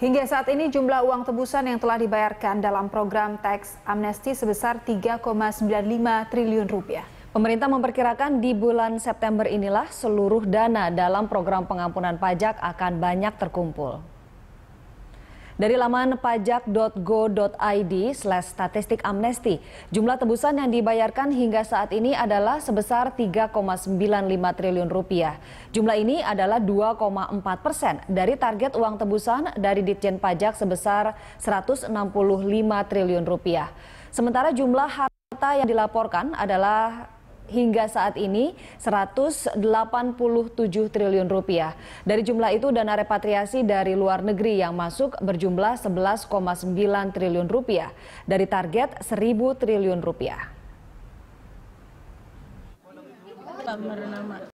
Hingga saat ini jumlah uang tebusan yang telah dibayarkan dalam program tax amnesti sebesar 3,95 triliun rupiah. Pemerintah memperkirakan di bulan September inilah seluruh dana dalam program pengampunan pajak akan banyak terkumpul. Dari laman pajak.go.id slash statistik amnesti, jumlah tebusan yang dibayarkan hingga saat ini adalah sebesar 3,95 triliun rupiah. Jumlah ini adalah 2,4 persen dari target uang tebusan dari Ditjen Pajak sebesar 165 triliun rupiah. Sementara jumlah harta yang dilaporkan adalah hingga saat ini 187 triliun rupiah. Dari jumlah itu dana repatriasi dari luar negeri yang masuk berjumlah 11,9 triliun rupiah dari target 1000 triliun rupiah.